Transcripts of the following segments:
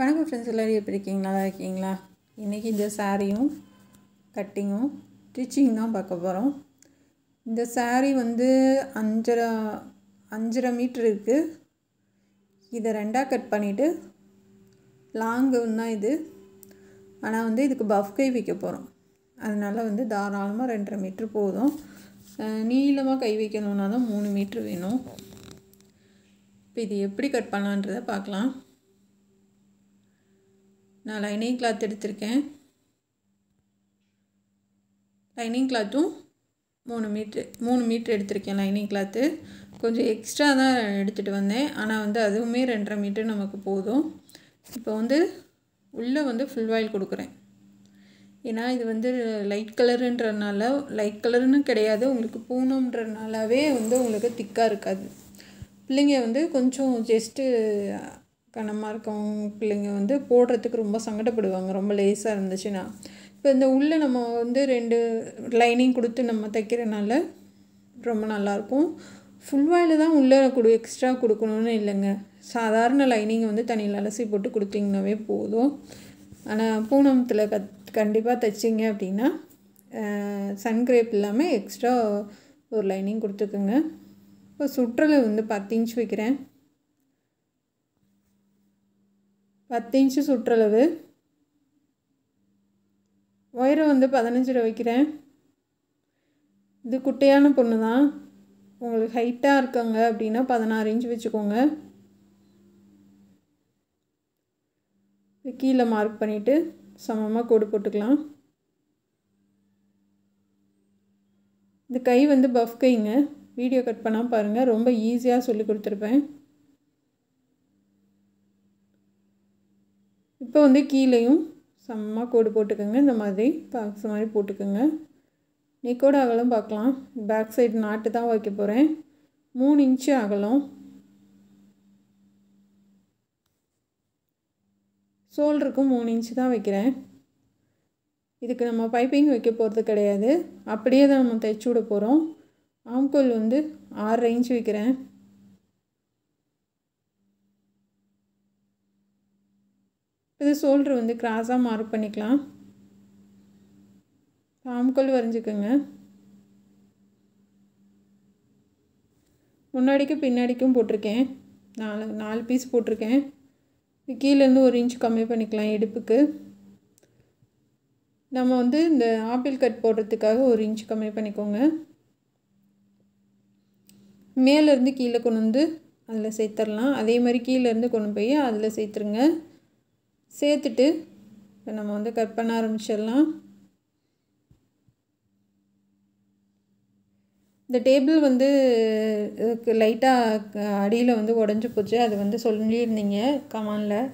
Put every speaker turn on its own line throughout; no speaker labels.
வணக்கம் ஃப்ரெண்ட்ஸ் எல்லோரும் எப்படி இருக்கீங்க நல்லா இருக்கீங்களா இன்றைக்கி இந்த சாரியும் கட்டிங்கும் ஸ்டிச்சிங் தான் பார்க்க போகிறோம் இந்த சாரீ வந்து அஞ்சரை அஞ்சரை மீட்ரு இருக்குது இதை ரெண்டாக கட் பண்ணிவிட்டு லாங்கு தான் இது ஆனால் வந்து இதுக்கு பஃப்கை வைக்க போகிறோம் அதனால் வந்து தாராளமாக ரெண்டரை மீட்ரு போதும் நீளமாக கை வைக்கணுன்னா தான் மூணு மீட்ரு வேணும் இப்போ இது எப்படி கட் பண்ணலான்றதை பார்க்கலாம் நான் லைனிங் கிளாத் எடுத்திருக்கேன் லைனிங் கிளாத்தும் மூணு மீட்ரு மூணு மீட்ரு எடுத்திருக்கேன் லைனிங் கிளாத்து கொஞ்சம் எக்ஸ்ட்ரா தான் எடுத்துகிட்டு வந்தேன் ஆனால் வந்து அதுவுமே ரெண்டரை மீட்ரு நமக்கு போதும் இப்போ வந்து உள்ளே வந்து ஃபுல் வாயில் கொடுக்குறேன் ஏன்னா இது வந்து லைட் கலருன்றனால லைட் கலருன்னு கிடையாது உங்களுக்கு பூனம்ன்றனாலவே வந்து உங்களுக்கு திக்காக இருக்காது பிள்ளைங்க வந்து கொஞ்சம் ஜஸ்ட்டு கனமாக இருக்கவங்க பிள்ளைங்க வந்து போடுறதுக்கு ரொம்ப சங்கடப்படுவாங்க ரொம்ப லேஸாக இருந்துச்சுன்னா இப்போ இந்த உள்ளே நம்ம வந்து ரெண்டு லைனிங் கொடுத்து நம்ம தைக்கிறனால ரொம்ப நல்லாயிருக்கும் ஃபுல் வாயில் தான் உள்ளே கொடு எக்ஸ்ட்ரா கொடுக்கணும்னு இல்லைங்க சாதாரண லைனிங் வந்து தண்ணியில் அலசி போட்டு கொடுத்தீங்கன்னாவே போதும் ஆனால் பூனமத்தில் கத் கண்டிப்பாக தைச்சிங்க அப்படின்னா சன்கிரேப் இல்லாமல் எக்ஸ்ட்ரா ஒரு லைனிங் கொடுத்துக்குங்க இப்போ சுற்றலை வந்து பத்து இன்ச் வைக்கிறேன் பத்து இன்ச்சு சுற்றளவு உயரம் வந்து பதினஞ்சில் வைக்கிறேன் இது குட்டையான பொண்ணு தான் உங்களுக்கு ஹைட்டாக இருக்காங்க அப்படின்னா பதினாறு இன்ச் வச்சுக்கோங்க கீழே மார்க் பண்ணிவிட்டு சமமாக கோடு போட்டுக்கலாம் இந்த கை வந்து பஃப் கைங்க வீடியோ கட் பண்ணால் பாருங்கள் ரொம்ப ஈஸியாக சொல்லி கொடுத்துருப்பேன் இப்போ வந்து கீழேயும் செம்ம கோடு போட்டுக்கோங்க இந்த மாதிரி பாக்ஸ் மாதிரி போட்டுக்கோங்க நெக்கோட அகலம் பார்க்கலாம் பேக் சைடு நாட்டு தான் வைக்க போகிறேன் மூணு இன்ச்சு அகலம் சோல்ருக்கும் மூணு இன்ச்சு தான் வைக்கிறேன் இதுக்கு நம்ம பைப்பிங் வைக்க போகிறது கிடையாது அப்படியே தான் நம்ம தைச்சி விட போகிறோம் ஆம்கோல் வந்து ஆறரை இன்ச்சு வைக்கிறேன் இது சோல்டர் வந்து கிராஸாக மார்க் பண்ணிக்கலாம் பாம்கோல் வரைஞ்சிக்கோங்க முன்னாடிக்கும் பின்னாடிக்கும் போட்டிருக்கேன் நாலு நாலு பீஸ் போட்டிருக்கேன் கீழேருந்து ஒரு இன்ச் கம்மி பண்ணிக்கலாம் இடுப்புக்கு நம்ம வந்து இந்த ஆப்பிள் கட் போடுறதுக்காக ஒரு இன்ச் கம்மி பண்ணிக்கோங்க மேலேருந்து கீழே கொண்டு வந்து அதில் சேர்த்துடலாம் அதே மாதிரி கீழேருந்து கொண்டு போய் அதில் சேர்த்துருங்க சேர்த்துட்டு இப்போ நம்ம வந்து கட் பண்ண ஆரம்பிச்சிடலாம் இந்த டேபிள் வந்து லைட்டாக அடியில் வந்து உடஞ்சி போச்சு அது வந்து சொல்லியிருந்தீங்க கமானில்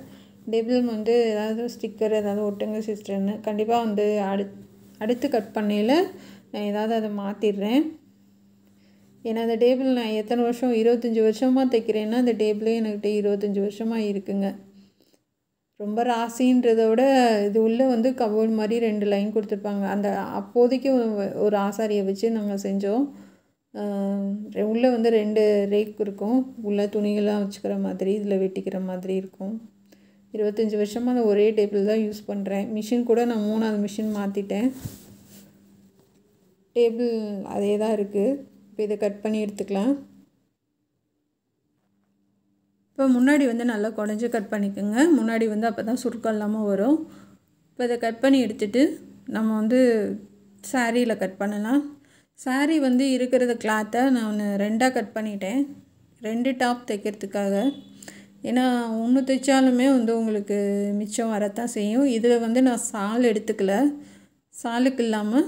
டேபிள் வந்து ஏதாவது ஸ்டிக்கர் ஏதாவது ஒட்டுங்க சிஸ்டர்னு கண்டிப்பாக வந்து அடு அடுத்து கட் பண்ணையில் நான் ஏதாவது அதை மாற்றிடுறேன் ஏன்னா அந்த டேபிள் நான் எத்தனை வருஷம் இருபத்தஞ்சி வருஷமாக தைக்கிறேன்னா அந்த டேபிளே என்கிட்ட இருபத்தஞ்சி வருஷமாக இருக்குங்க ரொம்ப விட இது உள்ளே வந்து கபோர்ட் மாதிரி ரெண்டு லைன் கொடுத்துருப்பாங்க அந்த அப்போதைக்கு ஒரு ஆசாரியை வச்சு நாங்கள் செஞ்சோம் உள்ளே வந்து ரெண்டு ரேக் இருக்கும் உள்ளே துணிகள்லாம் வச்சுக்கிற மாதிரி இதில் வெட்டிக்கிற மாதிரி இருக்கும் இருபத்தஞ்சி வருஷமாக அந்த ஒரே டேபிள் தான் யூஸ் பண்ணுறேன் மிஷின் கூட நான் மூணாவது மிஷின் மாற்றிட்டேன் டேபிள் அதே தான் இருக்குது இப்போ இதை கட் பண்ணி எடுத்துக்கலாம் இப்போ முன்னாடி வந்து நல்லா குடஞ்சி கட் பண்ணிக்கோங்க முன்னாடி வந்து அப்போ தான் சுருக்கம் இல்லாமல் வரும் இப்போ இதை கட் பண்ணி எடுத்துகிட்டு நம்ம வந்து சாரியில் கட் பண்ணலாம் சாரி வந்து இருக்கிறத கிளாத்தை நான் ஒன்று ரெண்டாக கட் பண்ணிட்டேன் ரெண்டு டாப் தைக்கிறதுக்காக ஏன்னா ஒன்று தைச்சாலுமே வந்து உங்களுக்கு மிச்சம் வரத்தான் செய்யும் இதில் வந்து நான் சால் எடுத்துக்கல சாலுக்கு இல்லாமல்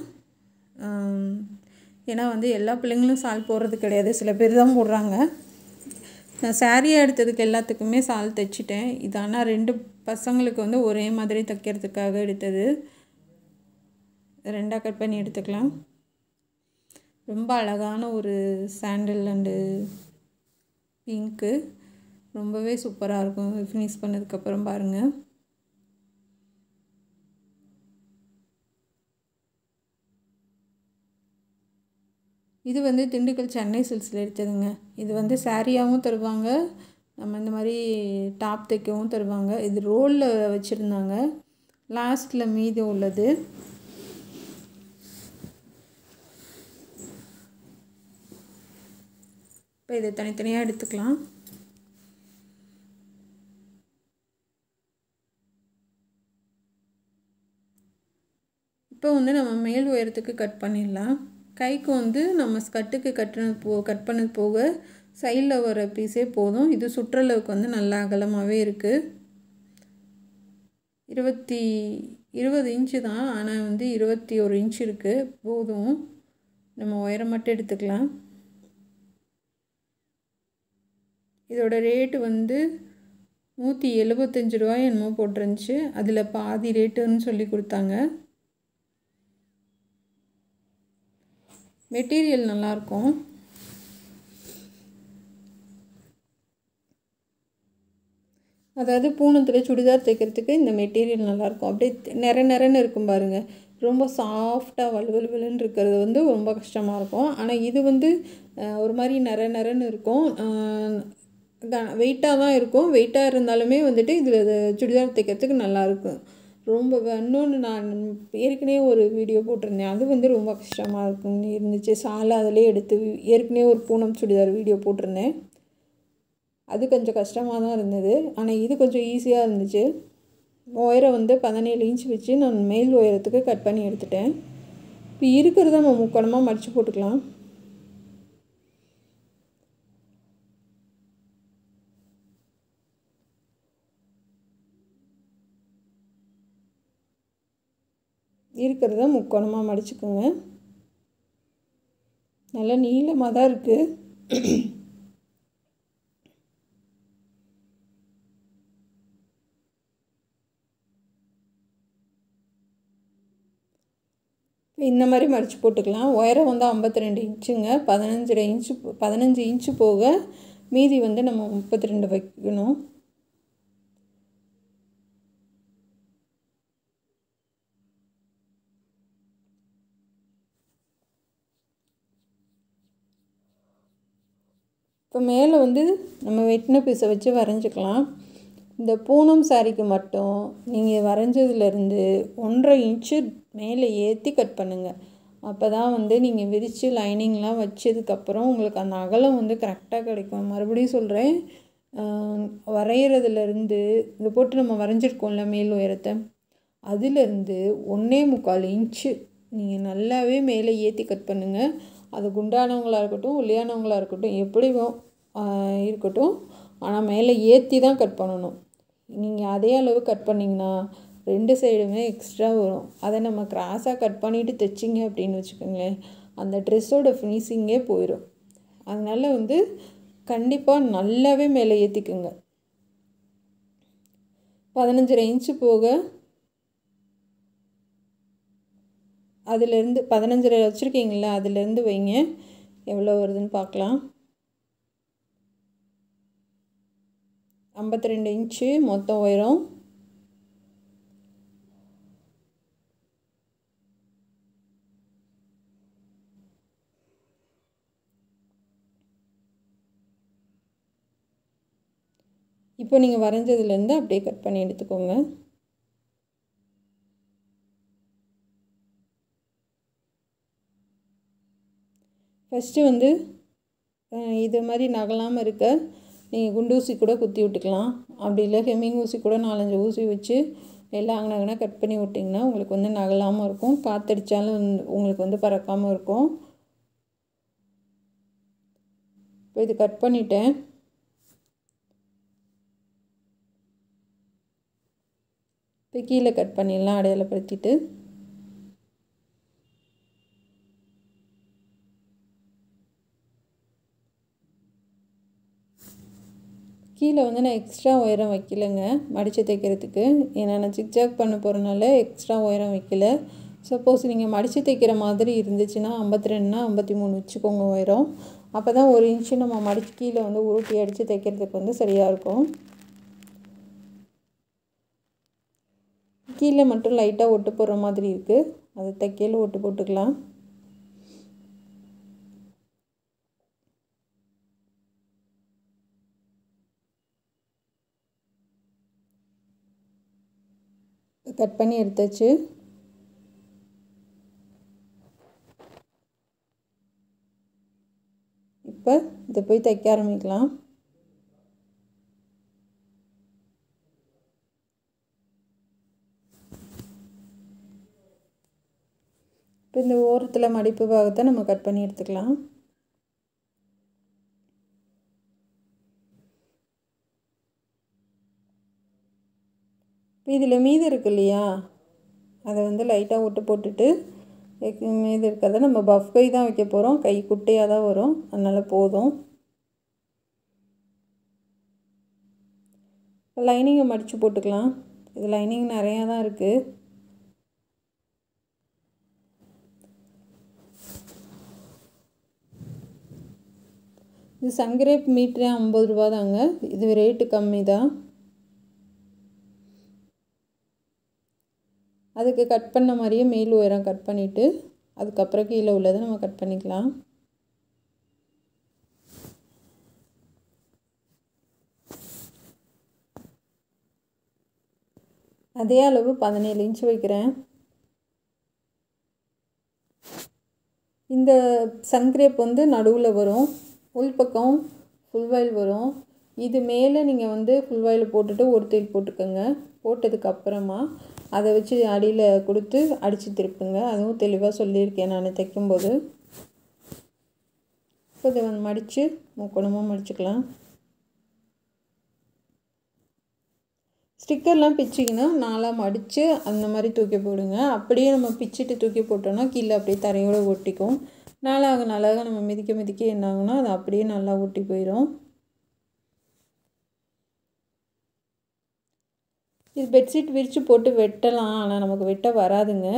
ஏன்னா வந்து எல்லா பிள்ளைங்களும் சால் போடுறது கிடையாது சில பேர் தான் போடுறாங்க நான் சாரியை எடுத்ததுக்கு எல்லாத்துக்குமே சால் தைச்சிட்டேன் இது ஆனால் ரெண்டு பசங்களுக்கு வந்து ஒரே மாதிரி தைக்கிறதுக்காக எடுத்தது ரெண்டாக கட் பண்ணி எடுத்துக்கலாம் ரொம்ப அழகான ஒரு சாண்டில் அண்டு பிங்க்கு ரொம்பவே சூப்பராக இருக்கும் ஃபினிஷ் பண்ணதுக்கப்புறம் பாருங்கள் இது வந்து திண்டுக்கல் சென்னை சில்ஸில் எடுத்ததுங்க இது வந்து சாரியாகவும் தருவாங்க நம்ம இந்த மாதிரி டாப் தைக்கவும் தருவாங்க இது ரோலில் வச்சுருந்தாங்க லாஸ்ட்டில் மீதி உள்ளது இப்போ இதை தனித்தனியாக எடுத்துக்கலாம் இப்போ வந்து நம்ம மேல் உயரத்துக்கு கட் பண்ணிடலாம் கைக்கு வந்து நம்ம ஸ்கட்டுக்கு கட்டினது போ கட் பண்ணது போக சைடில் வர பீஸே போதும் இது சுற்றளவுக்கு வந்து நல்லா அகலமாகவே இருக்குது இருபத்தி இருபது இன்ச்சு தான் ஆனால் வந்து இருபத்தி ஒரு இன்ச் இருக்குது போதும் நம்ம ஒயரை மட்டும் எடுத்துக்கலாம் இதோட ரேட்டு வந்து நூற்றி எழுபத்தஞ்சி ரூபாய் என்னமோ போட்டிருந்துச்சு அதில் பாதி ரேட்டுன்னு சொல்லி கொடுத்தாங்க மெட்டீரியல் நல்லாயிருக்கும் அதாவது பூனத்தில் சுடிதார் தைக்கிறதுக்கு இந்த மெட்டீரியல் நல்லாயிருக்கும் அப்படியே நிற நிறன்னு இருக்கும் பாருங்கள் ரொம்ப சாஃப்டாக வலுவலுவலுன்னு இருக்கிறது வந்து ரொம்ப கஷ்டமாக இருக்கும் ஆனால் இது வந்து ஒரு மாதிரி நிற நிறன்னு இருக்கும் வெயிட்டாக தான் இருக்கும் வெயிட்டாக இருந்தாலுமே வந்துட்டு இதில் சுடிதார் தைக்கிறதுக்கு நல்லாயிருக்கும் ரொம்ப இன்னொன்று நான் ஏற்கனவே ஒரு வீடியோ போட்டிருந்தேன் அது வந்து ரொம்ப கஷ்டமாக இருக்குன்னு இருந்துச்சு சாலை அதிலே எடுத்து ஏற்கனவே ஒரு பூனம் சுடிதார் வீடியோ போட்டிருந்தேன் அது கொஞ்சம் கஷ்டமாக தான் இருந்தது ஆனால் இது கொஞ்சம் ஈஸியாக இருந்துச்சு ஒயரை வந்து பதினேழு இன்ச் வச்சு நான் மேல் ஒயரத்துக்கு கட் பண்ணி எடுத்துட்டேன் இப்போ இருக்கிறத நம்ம முக்கோணமாக மடித்து போட்டுக்கலாம் இருக்கிறத முக்கோணமாக மடிச்சுக்கோங்க நல்லா நீளமாக தான் இருக்குது இந்த மாதிரி மடித்து போட்டுக்கலாம் உயரம் வந்து ஐம்பத்தி ரெண்டு இன்ச்சுங்க பதினஞ்சு இன்ச்சு பதினஞ்சு இன்ச்சு போக மீதி வந்து நம்ம முப்பத்தி ரெண்டு வைக்கணும் இப்போ மேலே வந்து நம்ம வெட்டின பீஸை வச்சு வரைஞ்சிக்கலாம் இந்த பூனம் சாரிக்கு மட்டும் நீங்கள் வரைஞ்சதுலேருந்து ஒன்றரை இன்ச்சு மேலே ஏற்றி கட் பண்ணுங்கள் அப்போ தான் வந்து நீங்கள் விரித்து லைனிங்லாம் வச்சதுக்கப்புறம் உங்களுக்கு அந்த அகலம் வந்து கரெக்டாக கிடைக்கும் மறுபடியும் சொல்கிறேன் வரைகிறதுலேருந்து இதை போட்டு நம்ம வரைஞ்சிருக்கோம்ல மேல் உயரத்தை அதுலேருந்து ஒன்றே முக்கால் இன்ச்சு நீங்கள் நல்லாவே மேலே ஏற்றி கட் பண்ணுங்கள் அது குண்டானவங்களாக இருக்கட்டும் ஒல்லியானவங்களாக இருக்கட்டும் எப்படி இருக்கட்டும் ஆனால் மேலே ஏற்றி தான் கட் பண்ணணும் நீங்கள் அதே அளவு கட் பண்ணிங்கன்னா ரெண்டு சைடுமே எக்ஸ்ட்ரா வரும் அதை நம்ம கிராஸாக கட் பண்ணிவிட்டு தைச்சிங்க அப்படின்னு வச்சுக்கோங்களேன் அந்த ட்ரெஸ்ஸோட ஃபினிஷிங்கே போயிடும் அதனால் வந்து கண்டிப்பாக நல்லாவே மேலே ஏற்றிக்குங்க பதினஞ்சரை இன்ச்சு போக அதிலேருந்து பதினஞ்சு வச்சுருக்கீங்களா அதிலேருந்து வைங்க எவ்வளோ வருதுன்னு பார்க்கலாம் ஐம்பத்தி ரெண்டு இன்ச்சு மொத்தம் உயரம் இப்போ நீங்கள் வரைஞ்சதுலேருந்து அப்படியே கட் பண்ணி எடுத்துக்கோங்க ஃபஸ்ட்டு வந்து இது மாதிரி நகலாமல் இருக்க நீங்கள் குண்டு ஊசி கூட குத்தி விட்டுக்கலாம் அப்படி இல்லை ஹெம்மிங் ஊசி கூட நாலஞ்சு ஊசி வச்சு எல்லாம் அங்கனங்கனா கட் பண்ணி விட்டிங்கன்னா உங்களுக்கு வந்து நகலாமல் இருக்கும் காத்தடித்தாலும் உங்களுக்கு வந்து பறக்காமல் இருக்கும் இப்போ இது கட் பண்ணிட்டேன் இப்போ கீழே கட் பண்ணிடலாம் அடையாளப்படுத்திட்டு கீழே வந்து நான் எக்ஸ்ட்ரா உயரம் வைக்கலைங்க மடித்து தைக்கிறதுக்கு ஏன்னா நான் ஜிக்ஜாக் பண்ண போகிறனால எக்ஸ்ட்ரா உயரம் வைக்கல சப்போஸ் நீங்கள் மடித்து தைக்கிற மாதிரி இருந்துச்சுன்னா ஐம்பத்தி ரெண்டுனா ஐம்பத்தி மூணு வச்சுக்கோங்க உயரம் அப்போ தான் ஒரு இன்ச்சு நம்ம மடித்து கீழே வந்து உருட்டி அடித்து தைக்கிறதுக்கு வந்து சரியாக இருக்கும் கீழே மட்டும் லைட்டாக ஒட்டு போடுற மாதிரி இருக்குது அதை தைக்கையில் ஒட்டு போட்டுக்கலாம் கட் பண்ணி எடுத்தாச்சு இப்போ இதை போய் தைக்க ஆரம்பிக்கலாம் இப்போ இந்த ஓரத்தில் மடிப்பு பாகத்தை நம்ம கட் பண்ணி எடுத்துக்கலாம் இப்போ இதில் மீது இருக்கு இல்லையா அதை வந்து லைட்டாக விட்டு போட்டுட்டு மீது இருக்கிறத நம்ம பஃப் கை தான் வைக்க போகிறோம் கை குட்டையாக தான் வரும் அதனால் போதும் லைனிங்கை மடித்து போட்டுக்கலாம் இது லைனிங் நிறையா தான் இருக்குது இது சங்கரேப் மீட்டரே ஐம்பது ரூபா தாங்க இது ரேட்டு கம்மி தான் அதுக்கு கட் பண்ண மாதிரியே மேல் உயரம் கட் பண்ணிவிட்டு அதுக்கப்புறம் கீழே உள்ளதை நம்ம கட் பண்ணிக்கலாம் அதே அளவு பதினேழு இன்ச்சு வைக்கிறேன் இந்த சங்கிரேப் வந்து நடுவில் வரும் உள்பக்கம் ஃபுல் வயல் வரும் இது மேலே நீங்கள் வந்து ஃபுல் வாயில் போட்டுட்டு ஒரு தேல் போட்டுக்கோங்க போட்டதுக்கப்புறமா அதை வச்சு அடியில் கொடுத்து அடித்து திருப்புங்க அதுவும் தெளிவாக சொல்லியிருக்கேன் நான் தைக்கும்போது இப்போ இதை வந்து மடித்து முக்கோணமாக மடிச்சுக்கலாம் ஸ்டிக்கர்லாம் பிச்சிங்கன்னா நாலாக மடித்து அந்த மாதிரி தூக்கி போடுங்க அப்படியே நம்ம பிச்சுட்டு தூக்கி போட்டோன்னா கீழே அப்படியே தரையோடு ஒட்டிக்கும் நாளாக நாளாக நம்ம மிதிக்க மிதிக்க என்னாகும்னா அது அப்படியே நல்லா ஒட்டி போயிடும் இது பெட்ஷீட் விரித்து போட்டு வெட்டலாம் ஆனால் நமக்கு வெட்ட வராதுங்க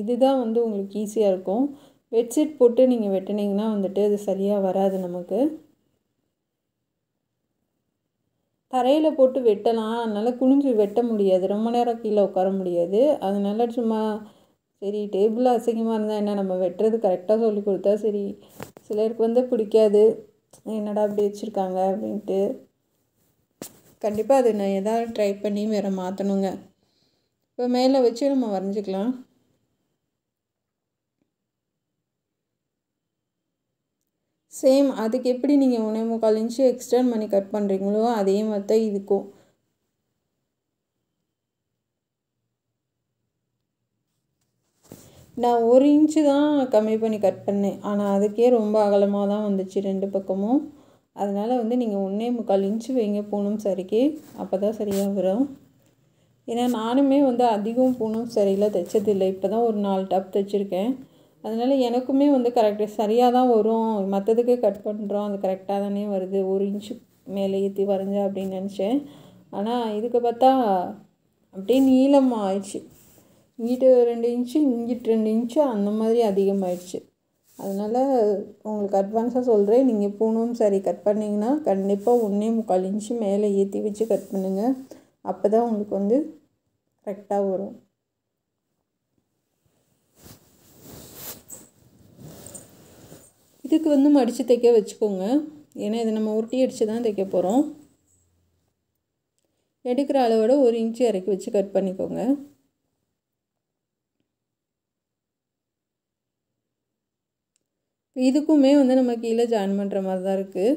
இதுதான் வந்து உங்களுக்கு ஈஸியாக இருக்கும் பெட்ஷீட் போட்டு நீங்கள் வெட்டினீங்கன்னா வந்துட்டு அது சரியாக வராது நமக்கு தரையில் போட்டு வெட்டலாம் அதனால் குனிஞ்சு வெட்ட முடியாது ரொம்ப நேரம் கீழே உட்கார முடியாது அதனால் சும்மா சரி டேபிள் அசிங்கமாக இருந்தால் என்ன நம்ம வெட்டுறது கரெக்டாக சொல்லி கொடுத்தா சரி சிலருக்கு வந்து பிடிக்காது என்னடா அப்படி வச்சுருக்காங்க அப்படின்ட்டு கண்டிப்பாக அது நான் எதாவது ட்ரை பண்ணி வேறு மாற்றணுங்க இப்போ மேலே வச்சு நம்ம வரைஞ்சிக்கலாம் சேம் அதுக்கு எப்படி நீங்கள் உணவு முக்கால் இன்ச்சு எக்ஸ்டர்ன் பண்ணி கட் பண்ணுறீங்களோ அதே மாதிரி தான் இதுக்கும் நான் ஒரு இன்ச்சு தான் கம்மி பண்ணி கட் பண்ணேன் ஆனால் அதுக்கே ரொம்ப அகலமாக தான் வந்துச்சு ரெண்டு பக்கமும் அதனால் வந்து நீங்கள் ஒன்றே முக்கால் இன்ச்சு வைங்க பூனம் சரிக்கு அப்போ தான் சரியாக வரும் ஏன்னா நானுமே வந்து அதிகம் பூனம் சரியில் தைச்சதில்லை இப்போ தான் ஒரு நாலு டப் தைச்சிருக்கேன் அதனால் எனக்குமே வந்து கரெக்டாக சரியாக தான் வரும் மற்றதுக்கு கட் பண்ணுறோம் அது கரெக்டாக தானே வருது ஒரு இன்ச்சு மேலே ஏற்றி வரைஞ்சா அப்படின்னு நினச்சேன் ஆனால் இதுக்கு பார்த்தா அப்படியே நீளமாக ஆயிடுச்சு இங்கிட்டு ரெண்டு இன்ச்சு இங்கிட்டு ரெண்டு இன்ச்சு அந்த மாதிரி அதிகமாகிடுச்சு அதனால் உங்களுக்கு அட்வான்ஸாக சொல்கிறேன் நீங்கள் பூணும் சரி கட் பண்ணிங்கன்னா கண்டிப்பாக ஒன்றே முக்கால் இன்ச்சு மேலே ஏற்றி வச்சு கட் பண்ணுங்கள் அப்போ தான் உங்களுக்கு வந்து கரெக்டாக வரும் இதுக்கு வந்து மடித்து தைக்க வச்சுக்கோங்க ஏன்னா இதை நம்ம உருட்டி அடித்து தான் தைக்க போகிறோம் எடுக்கிற அளவோட ஒரு இன்ச்சு இறக்கி வச்சு கட் பண்ணிக்கோங்க இதுக்குமே வந்து நம்ம கீழே ஜாயின் பண்ணுற மாதிரி தான் இருக்குது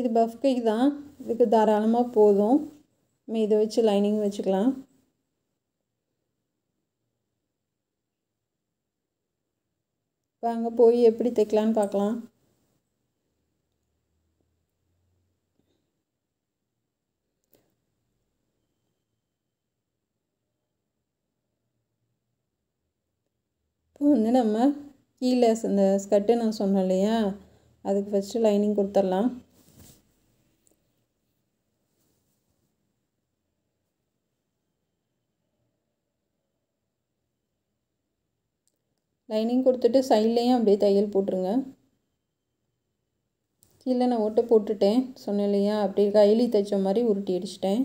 இது பஃப் கேக் தான் இதுக்கு தாராளமாக போதும் நம்ம இதை வச்சு லைனிங் வச்சுக்கலாம் அங்கே போய் எப்படி தைக்கலான்னு பார்க்கலாம் இப்போ வந்து நம்ம கீழே இந்த ஸ்கர்ட்டு நான் சொன்னேன் இல்லையா அதுக்கு ஃபஸ்ட்டு லைனிங் கொடுத்துடலாம் லைனிங் கொடுத்துட்டு சைட்லேயும் அப்படியே தையல் போட்டுருங்க கீழே நான் ஓட்டை போட்டுட்டேன் சொன்னேன் இல்லையா அப்படியே கைலி தைச்ச மாதிரி உருட்டி அடிச்சிட்டேன்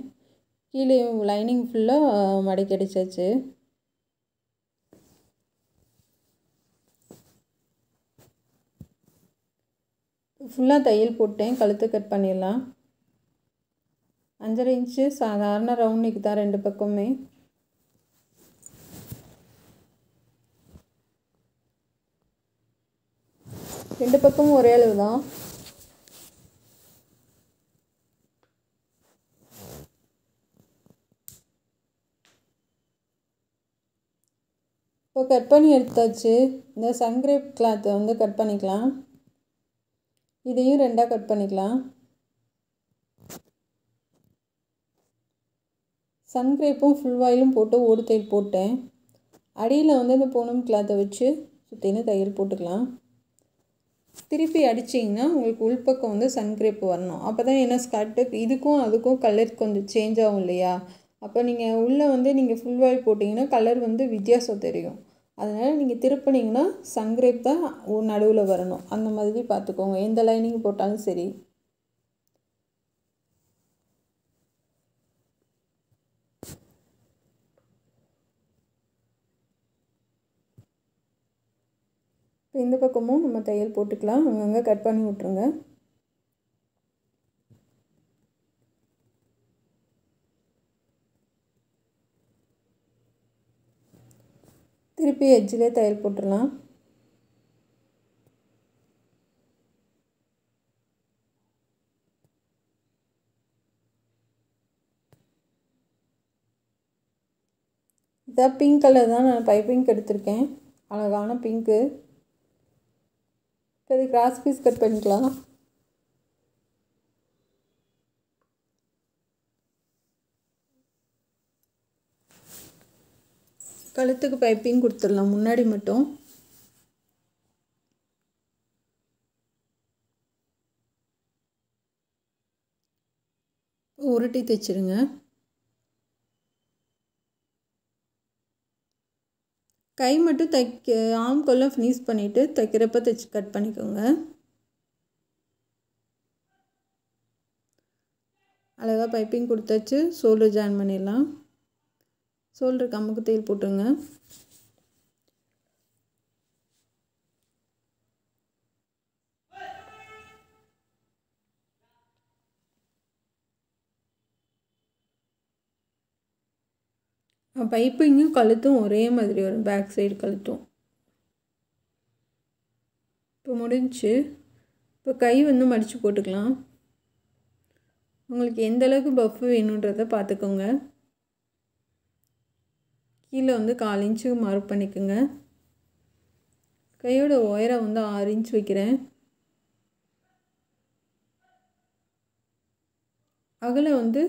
கீழே லைனிங் ஃபுல்லாக மடக்கி அடிச்சாச்சு ஃபுல்லாக தையல் போட்டேன் கழுத்து கட் பண்ணிடலாம் அஞ்சரை இன்ச்சு சாதாரண ரவுண்டுக்கு தான் ரெண்டு பக்கமே ரெண்டு பக்கமும் ஒரே அளவு தான் இப்போ கட் பண்ணி எடுத்தாச்சு இந்த சங்கிரேப் கிளாத்தை வந்து கட் பண்ணிக்கலாம் இதையும் ரெண்டாக கட் பண்ணிக்கலாம் சன்க்ரேப்பும் ஃபுல் வாயிலும் போட்டு ஓடு தையல் போட்டேன் அடியில் வந்து இந்த பூனம் கிளாத்தை வச்சு சுற்றிலும் தையல் போட்டுக்கலாம் திருப்பி அடிச்சிங்கன்னா உங்களுக்கு உள்பக்கம் வந்து சன்கிரேப் வரணும் அப்போ தான் ஏன்னா ஸ்கர்ட்டு இதுக்கும் அதுக்கும் கலர் கொஞ்சம் சேஞ்ச் ஆகும் இல்லையா அப்போ நீங்கள் உள்ளே வந்து நீங்கள் ஃபுல் வாயில் போட்டிங்கன்னா கலர் வந்து வித்தியாசம் தெரியும் அதனால் நீங்கள் திருப்பினீங்கன்னா சங்கரேப் தான் நடுவில் வரணும் அந்த மாதிரி பார்த்துக்கோங்க எந்த லைனிங் போட்டாலும் சரி இப்போ இந்த பக்கமும் நம்ம தையல் போட்டுக்கலாம் அங்கங்கே கட் பண்ணி விட்ருங்க திருப்பி எஜ்ஜிலே தையல் போட்டுடலாம் இதான் பிங்க் கலர் தான் நான் பைப்பிங்க் எடுத்திருக்கேன் அழகான பிங்க்கு இப்போ இது கிராஸ் பீஸ் கட் பண்ணிக்கலாம் கழுத்துக்கு பைப்பிங் கொடுத்துடலாம் முன்னாடி மட்டும் உருட்டி தைச்சிருங்க கை மட்டும் தைக்க ஆம் கொல்லம் ஃபினிஷ் பண்ணிவிட்டு தைக்கிறப்ப தைச்சி கட் பண்ணிக்கோங்க அழகாக பைப்பிங் கொடுத்தாச்சு சோல்டர் ஜாயின் பண்ணிடலாம் சோல்டர் கம்முக்கு தேல் போட்டுருங்க பைப்பிங்கும் கழுத்தும் ஒரே மாதிரி வரும் பேக் சைடு கழுத்தும் இப்போ முடிஞ்சு இப்போ கை வந்து மடித்து போட்டுக்கலாம் உங்களுக்கு எந்த அளவுக்கு பஃப் வேணுன்றதை பார்த்துக்கோங்க கீழே வந்து கால் இன்ச்சு மார்க் பண்ணிக்கோங்க கையோட ஒயரை வந்து ஆறு இன்ச் வைக்கிறேன் அகலை வந்து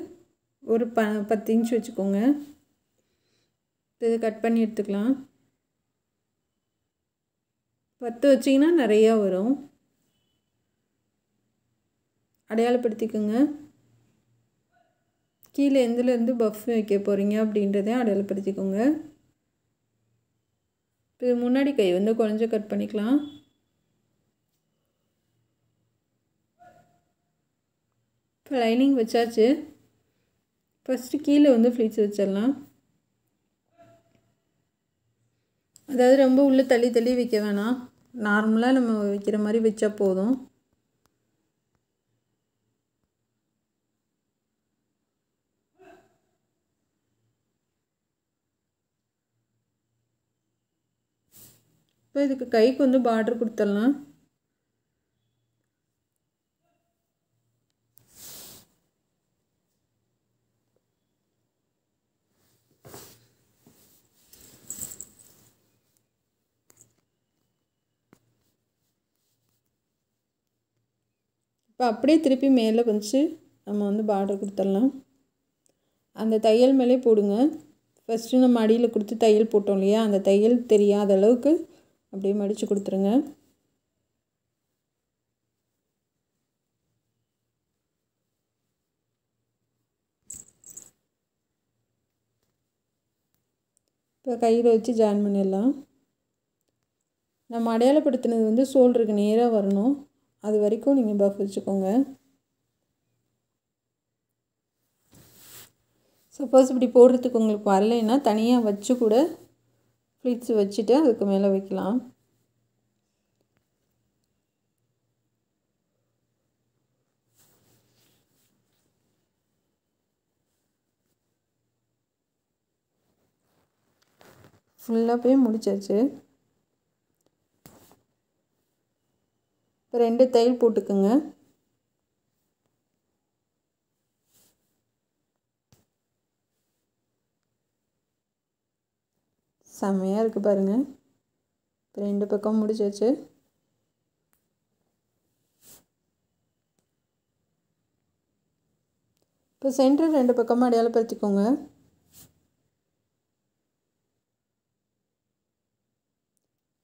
ஒரு ப பத்து இன்ச் வச்சுக்கோங்க இது கட் பண்ணி எடுத்துக்கலாம் பத்து வச்சிங்கன்னா நிறையா வரும் அடையாளப்படுத்திக்கோங்க கீழே எந்துலேருந்து பஃப் வைக்க போகிறீங்க அப்படின்றதையும் அடையாளப்படுத்திக்கோங்க இது முன்னாடி கை வந்து கொஞ்சம் கட் பண்ணிக்கலாம் இப்போ லைனிங் வச்சாச்சு ஃபஸ்ட்டு கீழே வந்து ஃப்ளீச் வச்சிடலாம் அதாவது ரொம்ப உள்ளே தள்ளி தள்ளி வைக்க வேணாம் நார்மலாக நம்ம வைக்கிற மாதிரி வச்சா போதும் இப்போ இதுக்கு கைக்கு வந்து பார்டர் கொடுத்துடலாம் இப்போ அப்படியே திருப்பி மேலே கொஞ்சம் நம்ம வந்து பார்டர் கொடுத்துடலாம் அந்த தையல் மேலே போடுங்க ஃபஸ்ட்டு நம்ம அடியில் கொடுத்து தையல் போட்டோம் இல்லையா அந்த தையல் தெரியாத அளவுக்கு அப்படியே மடித்து கொடுத்துருங்க இப்போ கையில் வச்சு ஜாயின் பண்ணிடலாம் நம்ம அடையாளப்படுத்தினது வந்து சோல்டருக்கு நேராக வரணும் அது வரைக்கும் நீங்கள் பஃப் வச்சுக்கோங்க சப்போஸ் இப்படி போடுறதுக்கு உங்களுக்கு வரலைன்னா தனியாக வச்சு கூட ஃப்ளிட்ஸ் வச்சுட்டு அதுக்கு மேலே வைக்கலாம் ஃபுல்லாக போய் முடிச்சாச்சு இப்போ ரெண்டு தையல் போட்டுக்குங்க செம்மையாக இருக்குது பாருங்கள் ரெண்டு பக்கம் முடிச்சாச்சு இப்போ சென்டர் ரெண்டு பக்கமாக அடையாளப்படுத்திக்கோங்க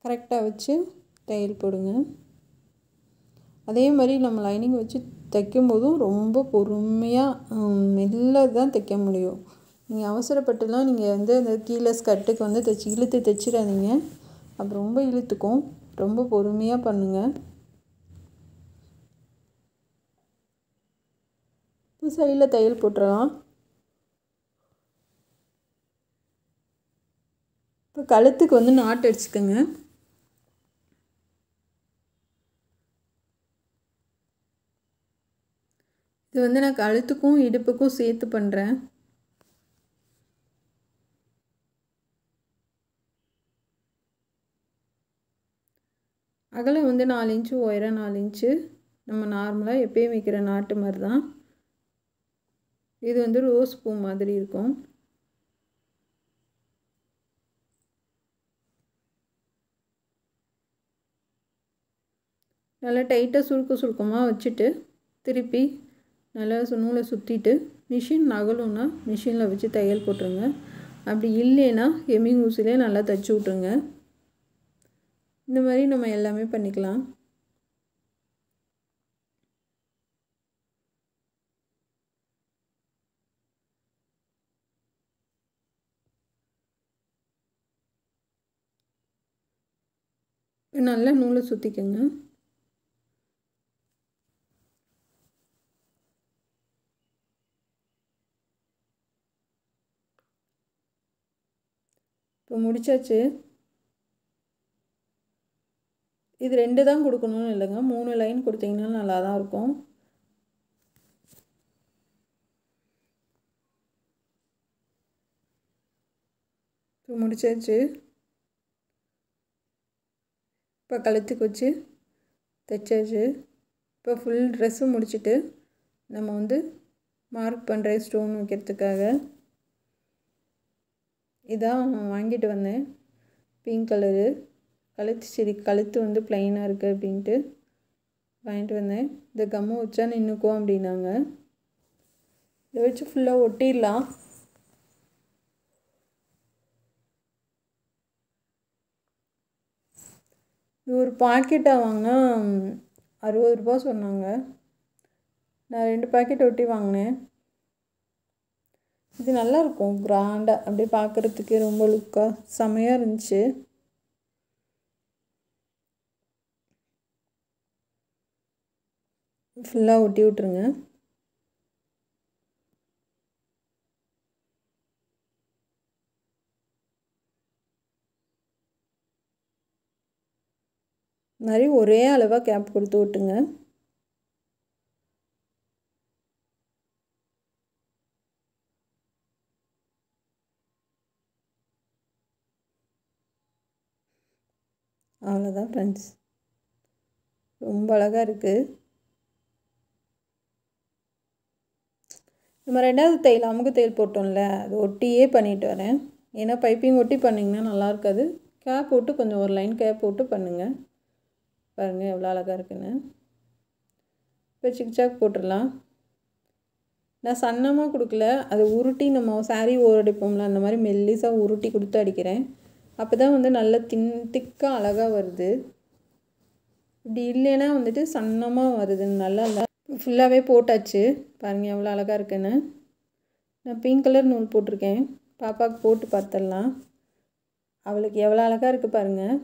கரெக்டாக வச்சு தையல் போடுங்க அதே மாதிரி நம்ம லைனிங் வச்சு தைக்கும் போதும் ரொம்ப பொறுமையாக மெல்ல தான் தைக்க முடியும் நீங்கள் அவசரப்பட்டுலாம் நீங்கள் வந்து அந்த கீழே ஸ்கர்ட்டுக்கு வந்து தைச்சி இழுத்து தைச்சிடாதீங்க அப்புறம் ரொம்ப இழுத்துக்கும் ரொம்ப பொறுமையாக பண்ணுங்கள் சைடில் தையல் போட்டுடலாம் இப்போ கழுத்துக்கு வந்து நாட்டு அடிச்சுக்கோங்க இது வந்து நான் கழுத்துக்கும் இடுப்புக்கும் சேர்த்து பண்ணுறேன் அகலம் வந்து நாலு இன்ச்சு உயரம் நாலு இன்ச்சு நம்ம நார்மலாக எப்பயும் வைக்கிற நாட்டு மாதிரி தான் இது வந்து ரோஸ் பூ மாதிரி இருக்கும் நல்லா டைட்டாக சுருக்க சுருக்கமாக வச்சுட்டு திருப்பி நல்லா நூலை சுற்றிட்டு மிஷின் நகலும்னா மிஷினில் வச்சு தையல் போட்டுருங்க அப்படி இல்லைன்னா எம்மிங் ஊசிலே நல்லா தைச்சி விட்ருங்க இந்த மாதிரி நம்ம எல்லாமே பண்ணிக்கலாம் நல்லா நூலை சுற்றிக்கோங்க இப்போ முடிச்சாச்சு இது ரெண்டு தான் கொடுக்கணும்னு இல்லைங்க மூணு லைன் கொடுத்தீங்கன்னா நல்லா தான் இருக்கும் முடிச்சாச்சு இப்போ கழுத்துக்கு வச்சு தைச்சாச்சு இப்போ ஃபுல் ட்ரெஸ்ஸும் முடிச்சுட்டு நம்ம வந்து மார்க் பண்ணுற ஸ்டோன் வைக்கிறதுக்காக இதான் வாங்கிட்டு வந்தேன் பிங்க் கலரு கழுத்து சரி கழுத்து வந்து ப்ளைனாக இருக்குது அப்படின்ட்டு வாங்கிட்டு வந்தேன் இந்த கம்மை வச்சா நின்றுக்கும் அப்படின்னாங்க இதை வச்சு ஃபுல்லாக ஒட்டிடலாம் இது ஒரு பாக்கெட்டாக வாங்கினா அறுபது ரூபா சொன்னாங்க நான் ரெண்டு பாக்கெட் ஒட்டி வாங்கினேன் இது நல்லாயிருக்கும் கிராண்டாக அப்படியே பார்க்குறதுக்கே ரொம்ப லுக்காக செமையாக இருந்துச்சு ஃபுல்லாக ஒட்டி விட்ருங்க மாதிரி ஒரே அளவாக கேப் கொடுத்து விட்டுங்க அவ்வளோதான் ஃப்ரெண்ட்ஸ் ரொம்ப அழகாக இருக்குது நம்ம ரெண்டாவது தையல் அமுக தையல் போட்டோம்ல அது ஒட்டியே பண்ணிட்டு வரேன் ஏன்னா பைப்பிங் ஒட்டி பண்ணிங்கன்னா நல்லா இருக்காது கேப் போட்டு கொஞ்சம் ஒரு லைன் கேப் போட்டு பண்ணுங்கள் பாருங்கள் எவ்வளோ அழகாக இருக்குன்னு இப்போ சிக்சாக் போட்டுடலாம் நான் சன்னமாக கொடுக்கல அதை உருட்டி நம்ம சாரீ ஓரடிப்போம்ல அந்த மாதிரி மெல்லிஸாக உருட்டி கொடுத்து அடிக்கிறேன் அப்போ தான் வந்து நல்ல தின் திக்காக அழகாக வருது இப்படி இல்லைன்னா வந்துட்டு சன்னமாக வருது நல்லா இல்லை இப்போ ஃபுல்லாகவே போட்டாச்சு பாருங்கள் எவ்வளோ அழகாக இருக்குன்னு நான் பிங்க் கலர் நூல் போட்டிருக்கேன் பாப்பாவுக்கு போட்டு பார்த்துடலாம் அவளுக்கு எவ்வளோ அழகாக இருக்குது பாருங்கள்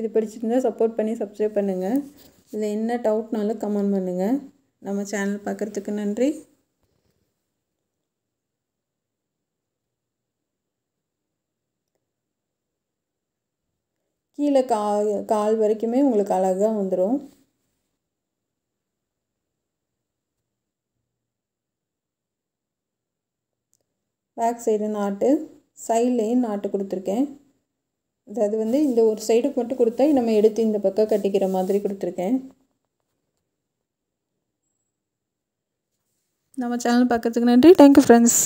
இது பிடிச்சிருந்தால் சப்போர்ட் பண்ணி சப்ஸ்கிரைப் பண்ணுங்கள் இதில் என்ன டவுட்னாலும் கமெண்ட் பண்ணுங்கள் நம்ம சேனல் பார்க்குறதுக்கு நன்றி கீழே கா கால் வரைக்குமே உங்களுக்கு அழகாக வந்துடும் பேக் சைடு நாட்டு சைட்லேயும் நாட்டு கொடுத்துருக்கேன் அதாவது வந்து இந்த ஒரு சைடுக்கு மட்டும் கொடுத்தா நம்ம எடுத்து இந்த பக்கம் கட்டிக்கிற மாதிரி கொடுத்துருக்கேன் நம்ம சேனல் பக்கத்துக்கு நன்றி தேங்க்யூ ஃப்ரெண்ட்ஸ்